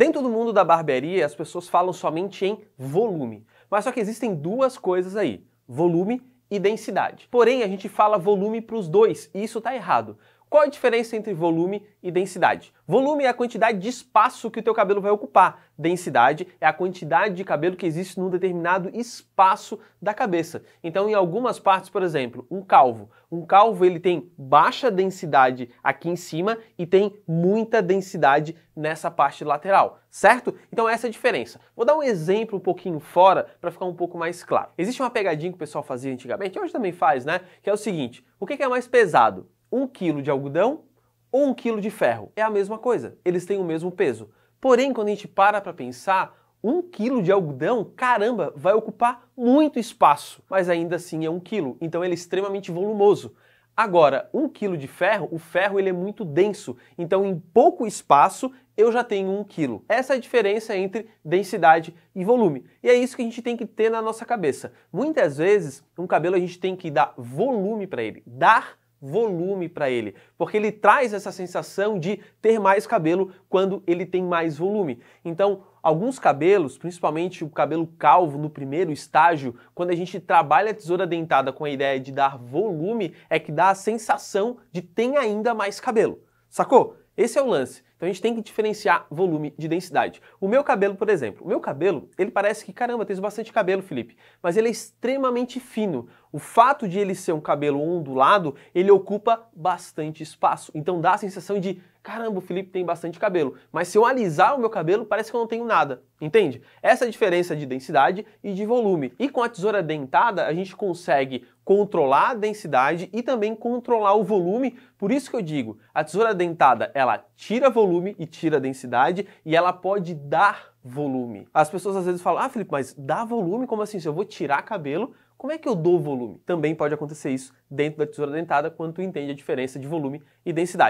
Dentro do mundo da barbearia, as pessoas falam somente em volume. Mas só que existem duas coisas aí: volume e densidade. Porém, a gente fala volume para os dois e isso está errado. Qual a diferença entre volume e densidade? Volume é a quantidade de espaço que o teu cabelo vai ocupar. Densidade é a quantidade de cabelo que existe num determinado espaço da cabeça. Então, em algumas partes, por exemplo, um calvo. Um calvo ele tem baixa densidade aqui em cima e tem muita densidade nessa parte lateral, certo? Então essa é a diferença. Vou dar um exemplo um pouquinho fora para ficar um pouco mais claro. Existe uma pegadinha que o pessoal fazia antigamente, hoje também faz, né? Que é o seguinte: o que é mais pesado? 1 kg de algodão ou 1 kg de ferro. É a mesma coisa, eles têm o mesmo peso. Porém, quando a gente para para pensar, 1 kg de algodão, caramba, vai ocupar muito espaço, mas ainda assim é 1 kg, então ele é extremamente volumoso. Agora, 1 kg de ferro, o ferro ele é muito denso, então em pouco espaço eu já tenho 1 kg. Essa é a diferença entre densidade e volume. E é isso que a gente tem que ter na nossa cabeça. Muitas vezes, um cabelo a gente tem que dar volume para ele, dar volume para ele, porque ele traz essa sensação de ter mais cabelo quando ele tem mais volume. Então, alguns cabelos, principalmente o cabelo calvo no primeiro estágio, quando a gente trabalha a tesoura dentada com a ideia de dar volume, é que dá a sensação de tem ainda mais cabelo. Sacou? Esse é o lance. Então a gente tem que diferenciar volume de densidade. O meu cabelo, por exemplo, o meu cabelo, ele parece que, caramba, tens bastante cabelo, Felipe, mas ele é extremamente fino. O fato de ele ser um cabelo ondulado, ele ocupa bastante espaço. Então dá a sensação de, caramba, o Felipe tem bastante cabelo. Mas se eu alisar o meu cabelo, parece que eu não tenho nada. Entende? Essa é a diferença de densidade e de volume. E com a tesoura dentada, a gente consegue controlar a densidade e também controlar o volume. Por isso que eu digo, a tesoura dentada, ela tira volume e tira densidade e ela pode dar volume. As pessoas às vezes falam, ah, Felipe, mas dá volume? Como assim? Se eu vou tirar cabelo, como é que eu dou volume? Também pode acontecer isso dentro da tesoura dentada quando tu entende a diferença de volume e densidade.